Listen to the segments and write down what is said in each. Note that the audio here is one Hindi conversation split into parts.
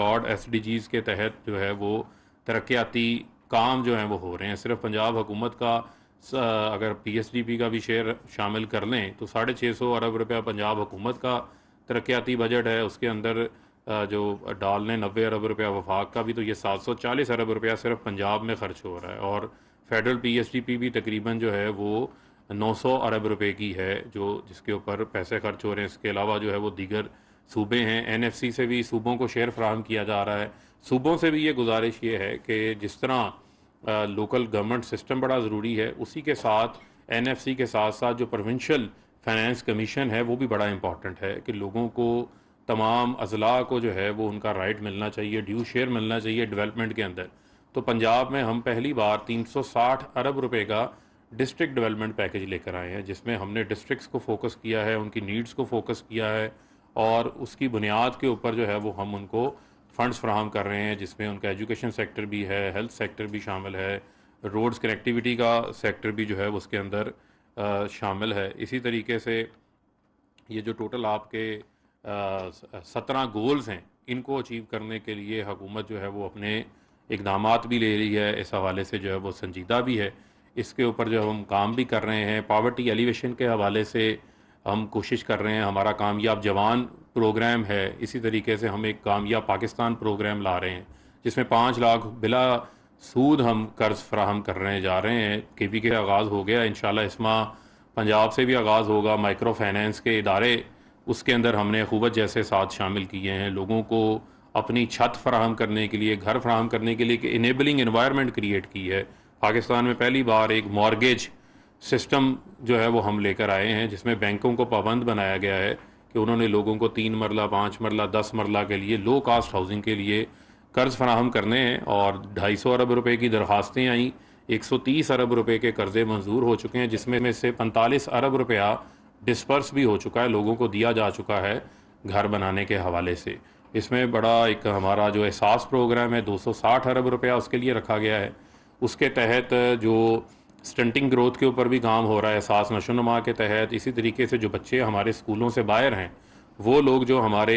रिकॉर्ड एस के तहत जो है वो तरक्याती काम जो हैं वो हो रहे हैं सिर्फ पंजाब हुकूमत का अगर पी का भी शेयर शामिल कर लें तो साढ़े छः सौ अरब रुपया पंजाब हुकूमत का तरक्याती बजट है उसके अंदर जो डाल लें नबे अरब रुपया वफाक का भी तो ये सात सौ चालीस अरब रुपया सिर्फ पंजाब में खर्च हो रहा है और फेडरल पी भी तकरीबन जो है वो नौ सौ अरब रुपये की है जो जिसके ऊपर पैसे खर्च हो रहे हैं इसके अलावा जो है वो दीगर सूबे हैं सी से भी सूबों को शेयर फ्राहम किया जा रहा है सूबों से भी ये गुजारिश ये है कि जिस तरह लोकल गवर्नमेंट सिस्टम बड़ा ज़रूरी है उसी के साथ सी के साथ साथ जो प्रोविंशल फाइनेंस कमीशन है वो भी बड़ा इम्पॉर्टेंट है कि लोगों को तमाम अजला को जो है वो उनका राइट मिलना चाहिए ड्यू शेयर मिलना चाहिए डेवलपमेंट के अंदर तो पंजाब में हम पहली बार 360 अरब रुपए का डिस्ट्रिक्ट डेवलपमेंट पैकेज लेकर आए हैं जिसमें हमने डिस्ट्रिक्ट्स को फोकस किया है उनकी नीड्स को फोकस किया है और उसकी बुनियाद के ऊपर जो है वो हम उनको फ़ंड्स फ्राहम कर रहे हैं जिसमें उनका एजुकेशन सेक्टर भी है हेल्थ सेक्टर भी शामिल है रोड्स कनेक्टिविटी का सेक्टर भी जो है उसके अंदर शामिल है इसी तरीके से ये जो टोटल आपके सत्रह गोल्स हैं इनको अचीव करने के लिए हुकूमत जो है वो अपने इकदाम भी ले रही है इस हवाले से जो है वो संजीदा भी है इसके ऊपर जो हम काम भी कर रहे हैं पावर्टी एलिवेशन के हवाले से हम कोशिश कर रहे हैं हमारा कामयाब जवान प्रोग्राम है इसी तरीके से हम एक कामयाब पाकिस्तान प्रोग्राम ला रहे हैं जिसमें पाँच लाख बिला सूद हम कर्ज़ फ्राहम कर रहे हैं जा रहे हैं के पी के आगाज़ हो गया इन इस पंजाब से भी आगाज़ होगा माइक्रो फाइनेंस के इदारे उसके अंदर हमने खूबत जैसे साथ शामिल किए हैं लोगों को अपनी छत फ्राहम करने के लिए घर फ्राहम करने के लिए एक इनेबलिंग इन्वायरमेंट क्रिएट की है पाकिस्तान में पहली बार एक मॉर्गेज सिस्टम जो है वो हम लेकर आए हैं जिसमें बैंकों को पाबंद बनाया गया है कि उन्होंने लोगों को तीन मरला पाँच मरला दस मरला के लिए लो कास्ट हाउसिंग के लिए कर्ज़ फराहम करने हैं और ढाई सौ अरब रुपये की दरखास्तें आई तीस अरब रुपये के कर्ज़े मंजूर हो चुके हैं जिसमें में से पैंतालीस अरब रुपया डिस्पर्स भी हो चुका है लोगों को दिया जा चुका है घर बनाने के हवाले से इसमें बड़ा एक हमारा जो एहसास प्रोग्राम है दो सौ साठ अरब रुपया उसके लिए रखा गया है उसके तहत जो स्टंटिंग ग्रोथ के ऊपर भी काम हो रहा है सास नशोनुमा के तहत इसी तरीके से जो बच्चे हमारे स्कूलों से बाहर हैं वो लोग जो हमारे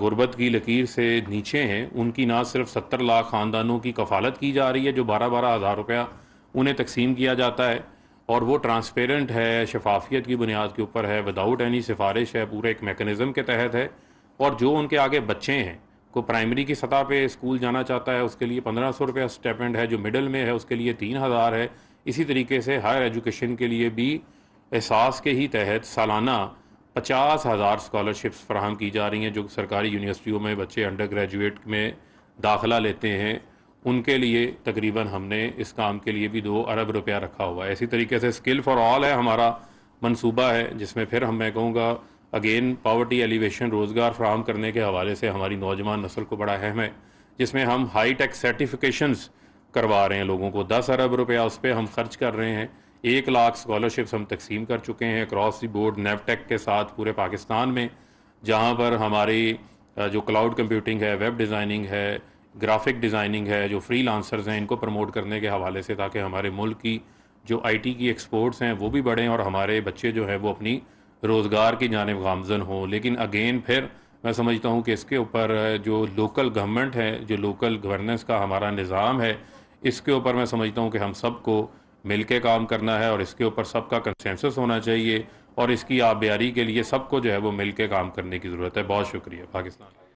गुर्बत की लकीर से नीचे हैं उनकी ना सिर्फ सत्तर लाख ख़ानदानों की कफालत की जा रही है जो बारह बारह हज़ार रुपया उन्हें तकसीम किया जाता है और वो ट्रांसपेरेंट है शफाफियत की बुनियाद के ऊपर है विदाउट एनी सिफारिश है पूरे एक मेकनिज़म के तहत है और जो उनके आगे बच्चे हैं को प्राइमरी की सतह पे स्कूल जाना चाहता है उसके लिए पंद्रह सौ रुपया स्टेपेंड है जो मिडल में है उसके लिए तीन हज़ार है इसी तरीके से हायर एजुकेशन के लिए भी एहसास के ही तहत सालाना पचास हज़ार स्कॉलरशिप्स फ्राहम की जा रही हैं जो सरकारी यूनिवर्सिटियों में बच्चे अंडर ग्रेजुएट में दाखिला लेते हैं उनके लिए तकरीबन हमने इस काम के लिए भी दो अरब रुपया रखा हुआ है इसी तरीके से स्किल फॉर ऑल है हमारा मनसूबा है जिसमें फिर हम मैं कहूँगा अगेन पावर्टी एलिवेशन रोज़गार फ्राहम करने के हवाले से हमारी नौजवान नस्ल को बड़ा अहम है जिसमें हम हाई टेक सर्टिफिकेशनस करवा रहे हैं लोगों को दस अरब रुपया उस पर हम खर्च कर रहे हैं एक लाख स्कॉलरशिप्स हम तकसीम कर चुके हैं अक्रॉस दी बोर्ड नेवटेक के साथ पूरे पाकिस्तान में जहाँ पर हमारी जो क्लाउड कंप्यूटिंग है वेब डिज़ाइनिंग है ग्राफिक डिज़ाइनिंग है जो फ्री लांसर्स हैं इनको प्रमोट करने के हवाले से ताकि हमारे मुल्क की जो आईटी की एक्सपोर्ट्स हैं वो भी बढ़ें और हमारे बच्चे जो हैं वो अपनी रोज़गार की जानब गामजन हों लेकिन अगेन फिर मैं समझता हूँ कि इसके ऊपर जो लोकल गवर्नमेंट है जो लोकल गवर्नेंस का हमारा निज़ाम है इसके ऊपर मैं समझता हूँ कि हम सबको मिल के काम करना है और इसके ऊपर सबका कंसेंसस होना चाहिए और इसकी आबियारी के लिए सबको जो है वो मिल के काम करने की ज़रूरत है बहुत शुक्रिया पाकिस्तान